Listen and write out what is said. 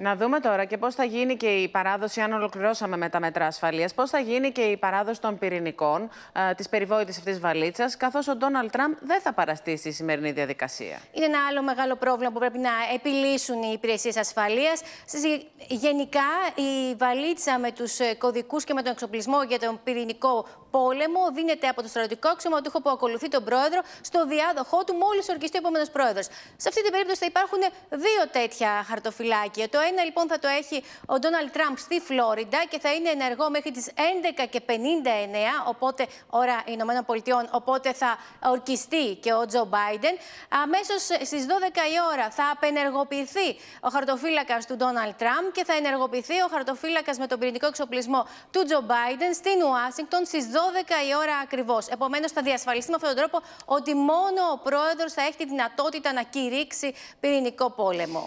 Να δούμε τώρα και πώς θα γίνει και η παράδοση, αν ολοκληρώσαμε με τα μέτρα ασφαλείας, πώς θα γίνει και η παράδοση των πυρηνικών ε, της περιβόητης αυτής βαλίτσας, καθώς ο Ντόναλτ Τραμπ δεν θα παραστήσει η σημερινή διαδικασία. Είναι ένα άλλο μεγάλο πρόβλημα που πρέπει να επιλύσουν οι υπηρεσίες ασφαλείας. Γενικά, η βαλίτσα με τους ε, κωδικούς και με τον εξοπλισμό για τον πυρηνικό πόλεμο δίνεται από το στρατιωτικό αξιωματούχο που ακολουθεί τον πρόεδρο στο διάδοχό του μόλις ορκιστεί ο επόμενος πρόεδρος. Σε αυτή την περίπτωση θα υπάρχουν δύο τέτοια χαρτοφυλάκια. Το ένα λοιπόν θα το έχει ο Ντόναλτ Τραμπ στη Φλόριντα και θα είναι ενεργό μέχρι τις 11.59 οπότε ώρα Ηνωμένων Πολιτειών, οπότε θα ορκιστεί και ο Τζο Μπάιντεν. Αμέσως στις 12 η ώρα θα απενεργοποιηθεί ο χαρτοφύλακας του Ντόναλτ Τραμπ και θα ενεργοποιηθεί ο χαρτοφύλακας με τον πυρηνικό εξοπλισμό του Τζο Μπάιντεν στην Ουάσιγκτον στις 12 η ώρα ακριβώς. Επομένως, θα διασφαλιστεί με αυτόν τον τρόπο ότι μόνο ο πρόεδρος θα έχει τη δυνατότητα να κηρύξει πυρηνικό πόλεμο.